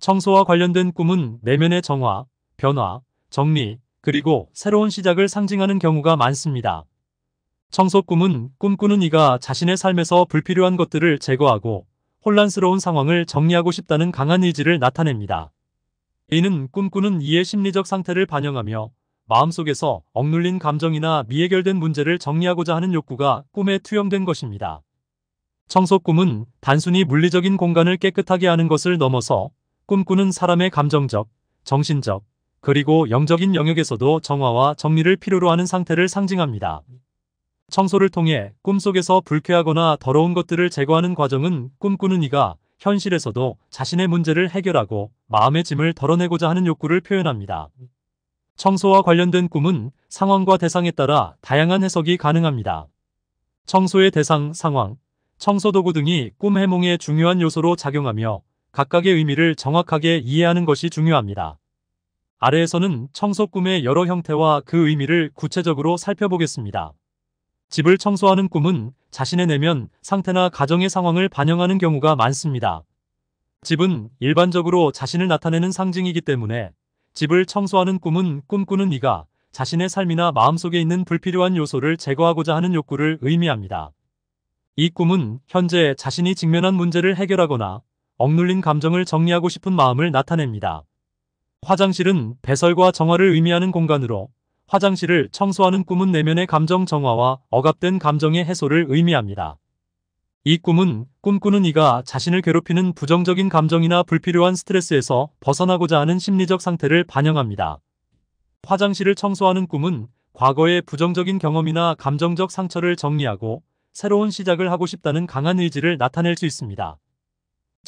청소와 관련된 꿈은 내면의 정화, 변화, 정리, 그리고 새로운 시작을 상징하는 경우가 많습니다. 청소 꿈은 꿈꾸는 이가 자신의 삶에서 불필요한 것들을 제거하고 혼란스러운 상황을 정리하고 싶다는 강한 의지를 나타냅니다. 이는 꿈꾸는 이의 심리적 상태를 반영하며 마음속에서 억눌린 감정이나 미해결된 문제를 정리하고자 하는 욕구가 꿈에 투영된 것입니다. 청소 꿈은 단순히 물리적인 공간을 깨끗하게 하는 것을 넘어서 꿈꾸는 사람의 감정적, 정신적, 그리고 영적인 영역에서도 정화와 정리를 필요로 하는 상태를 상징합니다. 청소를 통해 꿈속에서 불쾌하거나 더러운 것들을 제거하는 과정은 꿈꾸는 이가 현실에서도 자신의 문제를 해결하고 마음의 짐을 덜어내고자 하는 욕구를 표현합니다. 청소와 관련된 꿈은 상황과 대상에 따라 다양한 해석이 가능합니다. 청소의 대상, 상황, 청소도구 등이 꿈 해몽의 중요한 요소로 작용하며 각각의 의미를 정확하게 이해하는 것이 중요합니다. 아래에서는 청소 꿈의 여러 형태와 그 의미를 구체적으로 살펴보겠습니다. 집을 청소하는 꿈은 자신의 내면 상태나 가정의 상황을 반영하는 경우가 많습니다. 집은 일반적으로 자신을 나타내는 상징이기 때문에 집을 청소하는 꿈은 꿈꾸는 이가 자신의 삶이나 마음속에 있는 불필요한 요소를 제거하고자 하는 욕구를 의미합니다. 이 꿈은 현재 자신이 직면한 문제를 해결하거나 억눌린 감정을 정리하고 싶은 마음을 나타냅니다. 화장실은 배설과 정화를 의미하는 공간으로 화장실을 청소하는 꿈은 내면의 감정 정화와 억압된 감정의 해소를 의미합니다. 이 꿈은 꿈꾸는 이가 자신을 괴롭히는 부정적인 감정이나 불필요한 스트레스에서 벗어나고자 하는 심리적 상태를 반영합니다. 화장실을 청소하는 꿈은 과거의 부정적인 경험이나 감정적 상처를 정리하고 새로운 시작을 하고 싶다는 강한 의지를 나타낼 수 있습니다.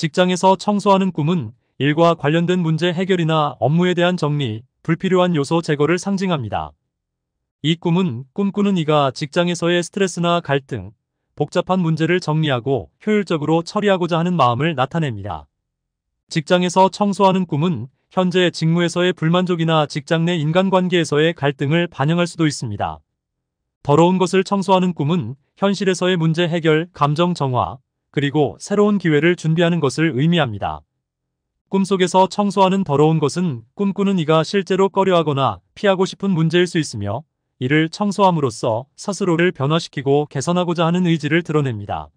직장에서 청소하는 꿈은 일과 관련된 문제 해결이나 업무에 대한 정리, 불필요한 요소 제거를 상징합니다. 이 꿈은 꿈꾸는 이가 직장에서의 스트레스나 갈등, 복잡한 문제를 정리하고 효율적으로 처리하고자 하는 마음을 나타냅니다. 직장에서 청소하는 꿈은 현재 직무에서의 불만족이나 직장 내 인간관계에서의 갈등을 반영할 수도 있습니다. 더러운 것을 청소하는 꿈은 현실에서의 문제 해결, 감정 정화, 그리고 새로운 기회를 준비하는 것을 의미합니다. 꿈속에서 청소하는 더러운 것은 꿈꾸는 이가 실제로 꺼려하거나 피하고 싶은 문제일 수 있으며 이를 청소함으로써 스스로를 변화시키고 개선하고자 하는 의지를 드러냅니다.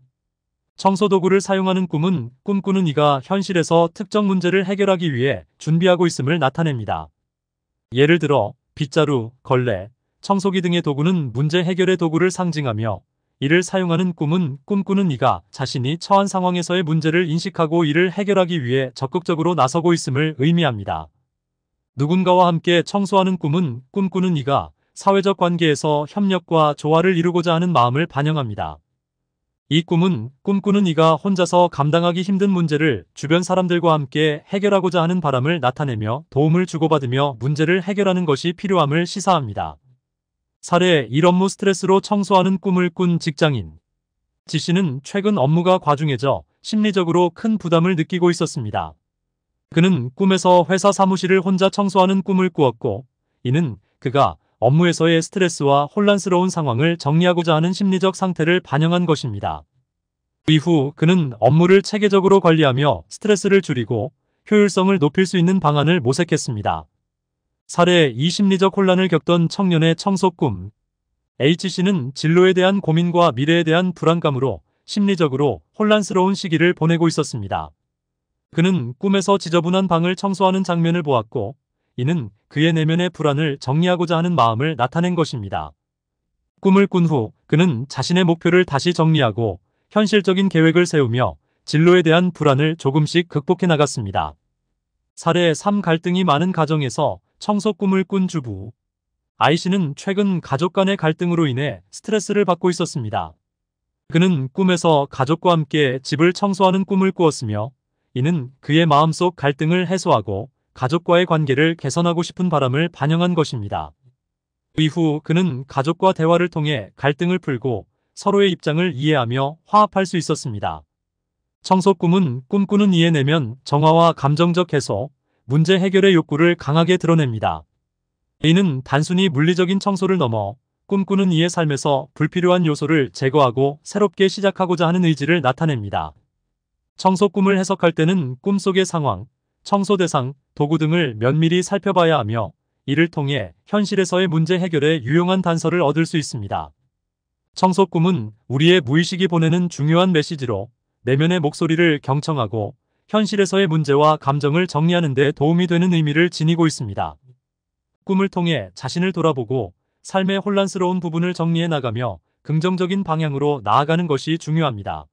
청소도구를 사용하는 꿈은 꿈꾸는 이가 현실에서 특정 문제를 해결하기 위해 준비하고 있음을 나타냅니다. 예를 들어 빗자루, 걸레, 청소기 등의 도구는 문제 해결의 도구를 상징하며 이를 사용하는 꿈은 꿈꾸는 이가 자신이 처한 상황에서의 문제를 인식하고 이를 해결하기 위해 적극적으로 나서고 있음을 의미합니다. 누군가와 함께 청소하는 꿈은 꿈꾸는 이가 사회적 관계에서 협력과 조화를 이루고자 하는 마음을 반영합니다. 이 꿈은 꿈꾸는 이가 혼자서 감당하기 힘든 문제를 주변 사람들과 함께 해결하고자 하는 바람을 나타내며 도움을 주고받으며 문제를 해결하는 것이 필요함을 시사합니다. 사례 1 업무 스트레스로 청소하는 꿈을 꾼 직장인. 지씨는 최근 업무가 과중해져 심리적으로 큰 부담을 느끼고 있었습니다. 그는 꿈에서 회사 사무실을 혼자 청소하는 꿈을 꾸었고, 이는 그가 업무에서의 스트레스와 혼란스러운 상황을 정리하고자 하는 심리적 상태를 반영한 것입니다. 이후 그는 업무를 체계적으로 관리하며 스트레스를 줄이고 효율성을 높일 수 있는 방안을 모색했습니다. 사례 이 심리적 혼란을 겪던 청년의 청소 꿈. H씨는 진로에 대한 고민과 미래에 대한 불안감으로 심리적으로 혼란스러운 시기를 보내고 있었습니다. 그는 꿈에서 지저분한 방을 청소하는 장면을 보았고 이는 그의 내면의 불안을 정리하고자 하는 마음을 나타낸 것입니다. 꿈을 꾼 후 그는 자신의 목표를 다시 정리하고 현실적인 계획을 세우며 진로에 대한 불안을 조금씩 극복해 나갔습니다. 사례 3 갈등이 많은 가정에서 청소 꿈을 꾼 주부. 아이씨는 최근 가족 간의 갈등으로 인해 스트레스를 받고 있었습니다. 그는 꿈에서 가족과 함께 집을 청소하는 꿈을 꾸었으며 이는 그의 마음속 갈등을 해소하고 가족과의 관계를 개선하고 싶은 바람을 반영한 것입니다. 이후 그는 가족과 대화를 통해 갈등을 풀고 서로의 입장을 이해하며 화합할 수 있었습니다. 청소 꿈은 꿈꾸는 이에 내면 정화와 감정적 해소, 문제 해결의 욕구를 강하게 드러냅니다. a 는 단순히 물리적인 청소를 넘어 꿈꾸는 이의 삶에서 불필요한 요소를 제거하고 새롭게 시작하고자 하는 의지를 나타냅니다. 청소 꿈을 해석할 때는 꿈 속의 상황, 청소 대상, 도구 등을 면밀히 살펴봐야 하며 이를 통해 현실에서의 문제 해결에 유용한 단서를 얻을 수 있습니다. 청소 꿈은 우리의 무의식이 보내는 중요한 메시지로 내면의 목소리를 경청하고 현실에서의 문제와 감정을 정리하는 데 도움이 되는 의미를 지니고 있습니다. 꿈을 통해 자신을 돌아보고 삶의 혼란스러운 부분을 정리해 나가며 긍정적인 방향으로 나아가는 것이 중요합니다.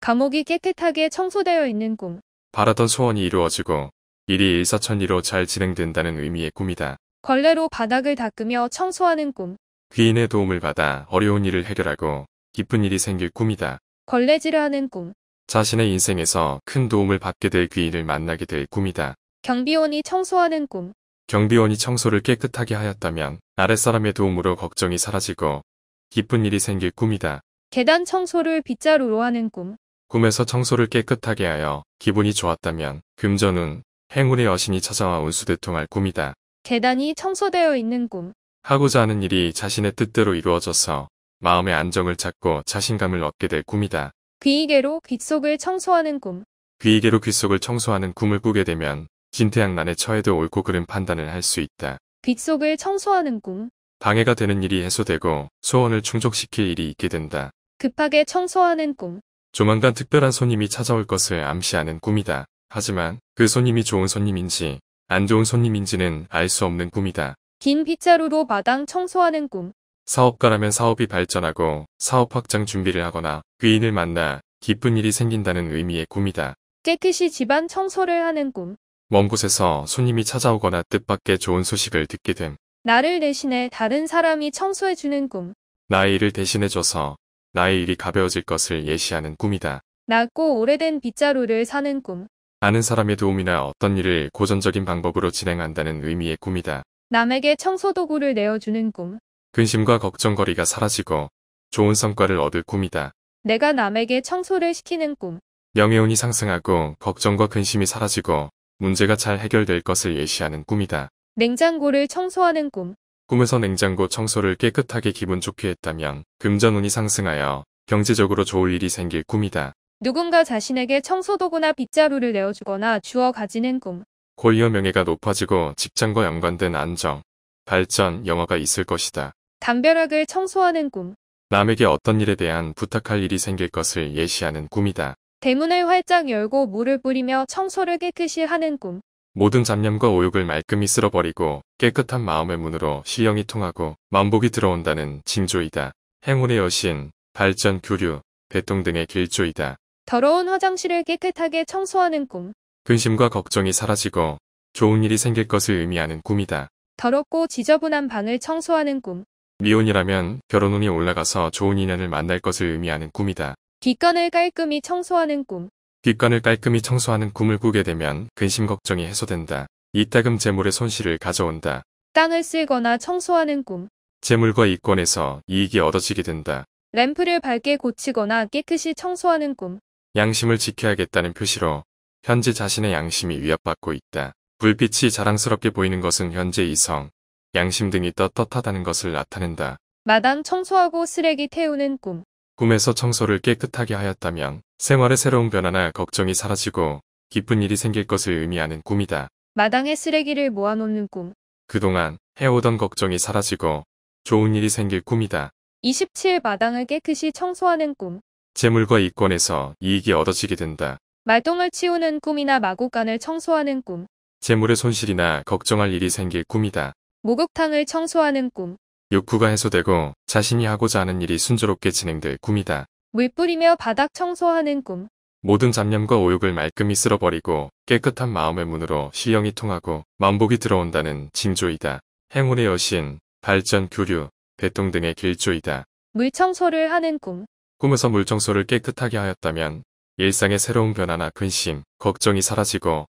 감옥이 깨끗하게 청소되어 있는 꿈. 바라던 소원이 이루어지고 일이 일사천리로 잘 진행된다는 의미의 꿈이다. 걸레로 바닥을 닦으며 청소하는 꿈. 귀인의 도움을 받아 어려운 일을 해결하고 기쁜 일이 생길 꿈이다. 걸레질을 하는 꿈. 자신의 인생에서 큰 도움을 받게 될 귀인을 만나게 될 꿈이다. 경비원이 청소하는 꿈. 경비원이 청소를 깨끗하게 하였다면 아랫사람의 도움으로 걱정이 사라지고 기쁜 일이 생길 꿈이다. 계단 청소를 빗자루로 하는 꿈. 꿈에서 청소를 깨끗하게 하여 기분이 좋았다면 금전운, 행운의 여신이 찾아와 운수대통할 꿈이다. 계단이 청소되어 있는 꿈. 하고자 하는 일이 자신의 뜻대로 이루어져서 마음의 안정을 찾고 자신감을 얻게 될 꿈이다. 귀이계로 귓속을 청소하는 꿈. 귀이계로 귓속을 청소하는 꿈을 꾸게 되면 진태양난에 처해도 옳고 그른 판단을 할 수 있다. 귓속을 청소하는 꿈. 방해가 되는 일이 해소되고 소원을 충족시킬 일이 있게 된다. 급하게 청소하는 꿈. 조만간 특별한 손님이 찾아올 것을 암시하는 꿈이다. 하지만 그 손님이 좋은 손님인지 안 좋은 손님인지는 알 수 없는 꿈이다. 긴 빗자루로 마당 청소하는 꿈. 사업가라면 사업이 발전하고 사업 확장 준비를 하거나 귀인을 만나 기쁜 일이 생긴다는 의미의 꿈이다. 깨끗이 집안 청소를 하는 꿈. 먼 곳에서 손님이 찾아오거나 뜻밖의 좋은 소식을 듣게 됨. 나를 대신해 다른 사람이 청소해주는 꿈. 나의 일을 대신해줘서 나의 일이 가벼워질 것을 예시하는 꿈이다. 낮고 오래된 빗자루를 사는 꿈. 아는 사람의 도움이나 어떤 일을 고전적인 방법으로 진행한다는 의미의 꿈이다. 남에게 청소도구를 내어주는 꿈. 근심과 걱정거리가 사라지고 좋은 성과를 얻을 꿈이다. 내가 남에게 청소를 시키는 꿈. 명예운이 상승하고 걱정과 근심이 사라지고 문제가 잘 해결될 것을 예시하는 꿈이다. 냉장고를 청소하는 꿈. 꿈에서 냉장고 청소를 깨끗하게 기분 좋게 했다면 금전운이 상승하여 경제적으로 좋을 일이 생길 꿈이다. 누군가 자신에게 청소도구나 빗자루를 내어주거나 주어 가지는 꿈. 권리와 명예가 높아지고 직장과 연관된 안정, 발전, 영화가 있을 것이다. 담벼락을 청소하는 꿈. 남에게 어떤 일에 대한 부탁할 일이 생길 것을 예시하는 꿈이다. 대문을 활짝 열고 물을 뿌리며 청소를 깨끗이 하는 꿈. 모든 잡념과 오욕을 말끔히 쓸어버리고 깨끗한 마음의 문으로 시영이 통하고 만복이 들어온다는 징조이다. 행운의 여신, 발전 교류, 배통 등의 길조이다. 더러운 화장실을 깨끗하게 청소하는 꿈. 근심과 걱정이 사라지고 좋은 일이 생길 것을 의미하는 꿈이다. 더럽고 지저분한 방을 청소하는 꿈. 미혼이라면 결혼 운이 올라가서 좋은 인연을 만날 것을 의미하는 꿈이다. 뒷간을 깔끔히 청소하는 꿈. 뒷간을 깔끔히 청소하는 꿈을 꾸게 되면 근심 걱정이 해소된다. 이따금 재물의 손실을 가져온다. 땅을 쓸거나 청소하는 꿈. 재물과 이권에서 이익이 얻어지게 된다. 램프를 밝게 고치거나 깨끗이 청소하는 꿈. 양심을 지켜야겠다는 표시로 현재 자신의 양심이 위협받고 있다. 불빛이 자랑스럽게 보이는 것은 현재 이성, 양심 등이 떳떳하다는 것을 나타낸다. 마당 청소하고 쓰레기 태우는 꿈. 꿈에서 청소를 깨끗하게 하였다면 생활의 새로운 변화나 걱정이 사라지고 기쁜 일이 생길 것을 의미하는 꿈이다. 마당에 쓰레기를 모아놓는 꿈. 그동안 해오던 걱정이 사라지고 좋은 일이 생길 꿈이다. 27 마당을 깨끗이 청소하는 꿈. 재물과 이권에서 이익이 얻어지게 된다. 말똥을 치우는 꿈이나 마구간을 청소하는 꿈. 재물의 손실이나 걱정할 일이 생길 꿈이다. 목욕탕을 청소하는 꿈. 욕구가 해소되고 자신이 하고자 하는 일이 순조롭게 진행될 꿈이다. 물 뿌리며 바닥 청소하는 꿈. 모든 잡념과 오욕을 말끔히 쓸어버리고 깨끗한 마음의 문으로 신령이 통하고 만복이 들어온다는 징조이다. 행운의 여신, 발전 교류, 배통 등의 길조이다. 물 청소를 하는 꿈. 꿈에서 물 청소를 깨끗하게 하였다면 일상의 새로운 변화나 근심, 걱정이 사라지고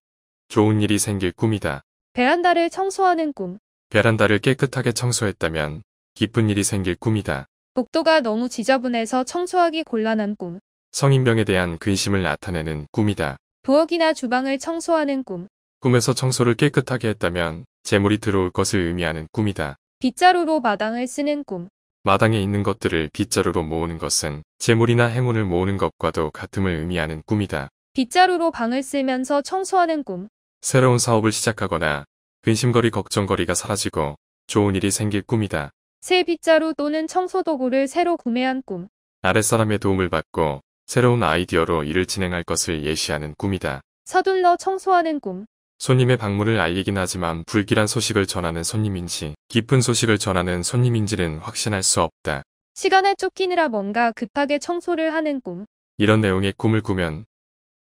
좋은 일이 생길 꿈이다. 베란다를 청소하는 꿈. 베란다를 깨끗하게 청소했다면 기쁜 일이 생길 꿈이다. 복도가 너무 지저분해서 청소하기 곤란한 꿈. 성인병에 대한 근심을 나타내는 꿈이다. 부엌이나 주방을 청소하는 꿈. 꿈에서 청소를 깨끗하게 했다면 재물이 들어올 것을 의미하는 꿈이다. 빗자루로 마당을 쓰는 꿈. 마당에 있는 것들을 빗자루로 모으는 것은 재물이나 행운을 모으는 것과도 같음을 의미하는 꿈이다. 빗자루로 방을 쓰면서 청소하는 꿈. 새로운 사업을 시작하거나 근심거리 걱정거리가 사라지고 좋은 일이 생길 꿈이다. 새 빗자루 또는 청소도구를 새로 구매한 꿈. 아랫사람의 도움을 받고 새로운 아이디어로 일을 진행할 것을 예시하는 꿈이다. 서둘러 청소하는 꿈. 손님의 방문을 알리긴 하지만 불길한 소식을 전하는 손님인지 깊은 소식을 전하는 손님인지는 확신할 수 없다. 시간에 쫓기느라 뭔가 급하게 청소를 하는 꿈. 이런 내용의 꿈을 꾸면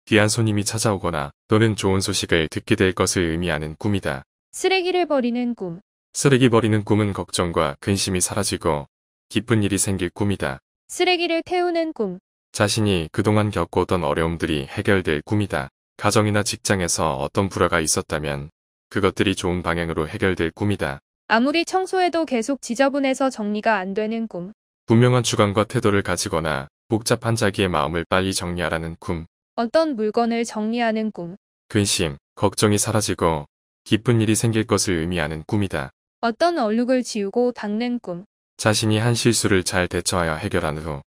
귀한 손님이 찾아오거나 또는 좋은 소식을 듣게 될 것을 의미하는 꿈이다. 쓰레기를 버리는 꿈. 쓰레기 버리는 꿈은 걱정과 근심이 사라지고 기쁜 일이 생길 꿈이다. 쓰레기를 태우는 꿈. 자신이 그동안 겪었던 어려움들이 해결될 꿈이다. 가정이나 직장에서 어떤 불화가 있었다면 그것들이 좋은 방향으로 해결될 꿈이다. 아무리 청소해도 계속 지저분해서 정리가 안 되는 꿈. 분명한 주관과 태도를 가지거나 복잡한 자기의 마음을 빨리 정리하라는 꿈. 어떤 물건을 정리하는 꿈. 근심, 걱정이 사라지고 기쁜 일이 생길 것을 의미하는 꿈이다. 어떤 얼룩을 지우고 닦는 꿈. 자신이 한 실수를 잘 대처하여 해결한 후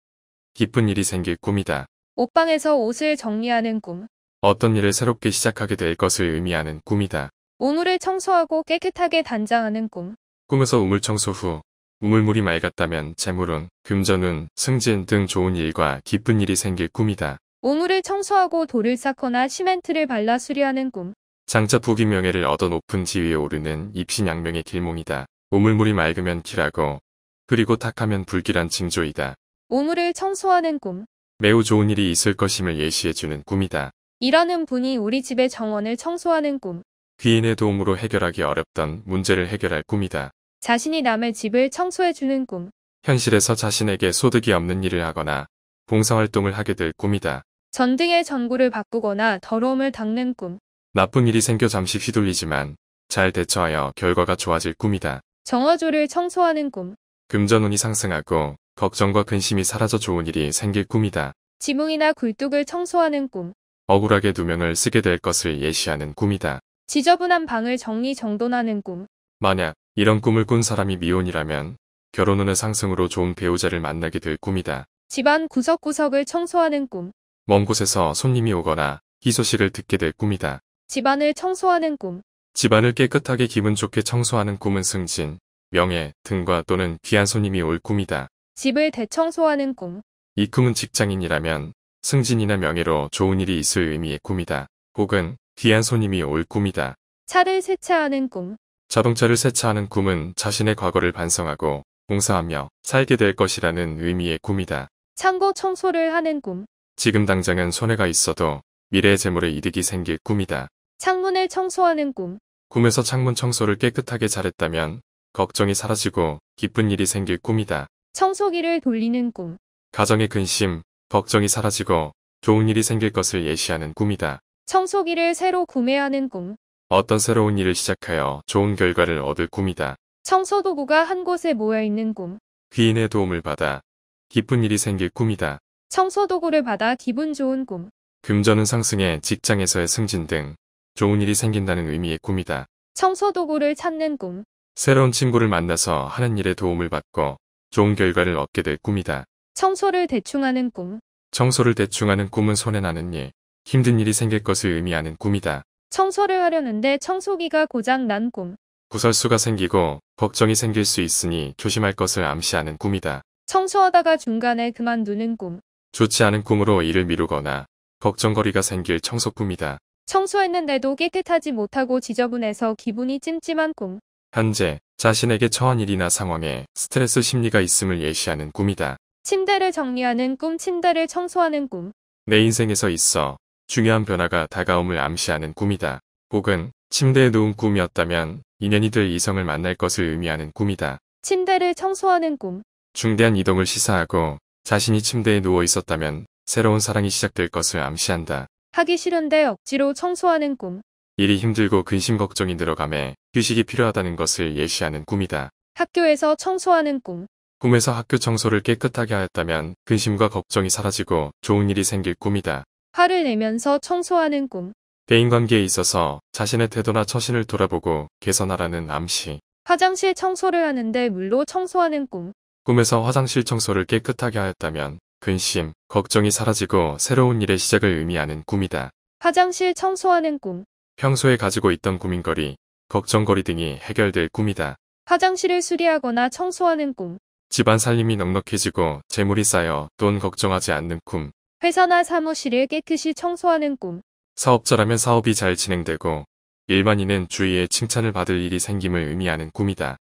기쁜 일이 생길 꿈이다. 옷방에서 옷을 정리하는 꿈. 어떤 일을 새롭게 시작하게 될 것을 의미하는 꿈이다. 우물을 청소하고 깨끗하게 단장하는 꿈. 꿈에서 우물 청소 후 우물물이 맑았다면 재물운, 금전운, 승진 등 좋은 일과 기쁜 일이 생길 꿈이다. 우물을 청소하고 돌을 쌓거나 시멘트를 발라 수리하는 꿈. 장차 부귀명예를 얻어 높은 지위에 오르는 입신양명의 길몽이다. 오물물이 맑으면 길하고 그리고 탁하면 불길한 징조이다. 오물을 청소하는 꿈. 매우 좋은 일이 있을 것임을 예시해주는 꿈이다. 이러는 분이 우리 집의 정원을 청소하는 꿈. 귀인의 도움으로 해결하기 어렵던 문제를 해결할 꿈이다. 자신이 남의 집을 청소해주는 꿈. 현실에서 자신에게 소득이 없는 일을 하거나 봉사활동을 하게 될 꿈이다. 전등의 전구를 바꾸거나 더러움을 닦는 꿈. 나쁜 일이 생겨 잠시 휘둘리지만 잘 대처하여 결과가 좋아질 꿈이다. 정화조를 청소하는 꿈. 금전운이 상승하고 걱정과 근심이 사라져 좋은 일이 생길 꿈이다. 지붕이나 굴뚝을 청소하는 꿈. 억울하게 누명을 쓰게 될 것을 예시하는 꿈이다. 지저분한 방을 정리정돈하는 꿈. 만약 이런 꿈을 꾼 사람이 미혼이라면 결혼운의 상승으로 좋은 배우자를 만나게 될 꿈이다. 집안 구석구석을 청소하는 꿈. 먼 곳에서 손님이 오거나 희소식을 듣게 될 꿈이다. 집안을 청소하는 꿈. 집안을 깨끗하게 기분 좋게 청소하는 꿈은 승진, 명예, 등과 또는 귀한 손님이 올 꿈이다. 집을 대청소하는 꿈. 이 꿈은 직장인이라면 승진이나 명예로 좋은 일이 있을 의미의 꿈이다. 혹은 귀한 손님이 올 꿈이다. 차를 세차하는 꿈. 자동차를 세차하는 꿈은 자신의 과거를 반성하고 봉사하며 살게 될 것이라는 의미의 꿈이다. 창고 청소를 하는 꿈. 지금 당장은 손해가 있어도 미래의 재물에 이득이 생길 꿈이다. 창문을 청소하는 꿈. 꿈에서 창문 청소를 깨끗하게 잘했다면 걱정이 사라지고 기쁜 일이 생길 꿈이다. 청소기를 돌리는 꿈. 가정의 근심, 걱정이 사라지고 좋은 일이 생길 것을 예시하는 꿈이다. 청소기를 새로 구매하는 꿈. 어떤 새로운 일을 시작하여 좋은 결과를 얻을 꿈이다. 청소도구가 한 곳에 모여있는 꿈. 귀인의 도움을 받아 기쁜 일이 생길 꿈이다. 청소도구를 받아 기분 좋은 꿈. 금전은 상승해 직장에서의 승진 등 좋은 일이 생긴다는 의미의 꿈이다. 청소도구를 찾는 꿈. 새로운 친구를 만나서 하는 일에 도움을 받고 좋은 결과를 얻게 될 꿈이다. 청소를 대충 하는 꿈. 청소를 대충 하는 꿈은 손에 나는 일, 힘든 일이 생길 것을 의미하는 꿈이다. 청소를 하려는데 청소기가 고장 난 꿈. 구설수가 생기고 걱정이 생길 수 있으니 조심할 것을 암시하는 꿈이다. 청소하다가 중간에 그만두는 꿈. 좋지 않은 꿈으로 일을 미루거나 걱정거리가 생길 청소 꿈이다. 청소했는데도 깨끗하지 못하고 지저분해서 기분이 찜찜한 꿈. 현재 자신에게 처한 일이나 상황에 스트레스 심리가 있음을 예시하는 꿈이다. 침대를 정리하는 꿈, 침대를 청소하는 꿈. 내 인생에서 있어 중요한 변화가 다가옴을 암시하는 꿈이다. 혹은 침대에 누운 꿈이었다면 인연이 될 이성을 만날 것을 의미하는 꿈이다. 침대를 청소하는 꿈. 중대한 이동을 시사하고 자신이 침대에 누워 있었다면 새로운 사랑이 시작될 것을 암시한다. 하기 싫은데 억지로 청소하는 꿈. 일이 힘들고 근심 걱정이 늘어감에 휴식이 필요하다는 것을 예시하는 꿈이다. 학교에서 청소하는 꿈. 꿈에서 학교 청소를 깨끗하게 하였다면 근심과 걱정이 사라지고 좋은 일이 생길 꿈이다. 화를 내면서 청소하는 꿈. 대인관계에 있어서 자신의 태도나 처신을 돌아보고 개선하라는 암시. 화장실 청소를 하는데 물로 청소하는 꿈. 꿈에서 화장실 청소를 깨끗하게 하였다면 근심, 걱정이 사라지고 새로운 일의 시작을 의미하는 꿈이다. 화장실 청소하는 꿈. 평소에 가지고 있던 고민거리, 걱정거리 등이 해결될 꿈이다. 화장실을 수리하거나 청소하는 꿈. 집안 살림이 넉넉해지고 재물이 쌓여 돈 걱정하지 않는 꿈. 회사나 사무실을 깨끗이 청소하는 꿈. 사업자라면 사업이 잘 진행되고 일반인은 주위의 칭찬을 받을 일이 생김을 의미하는 꿈이다.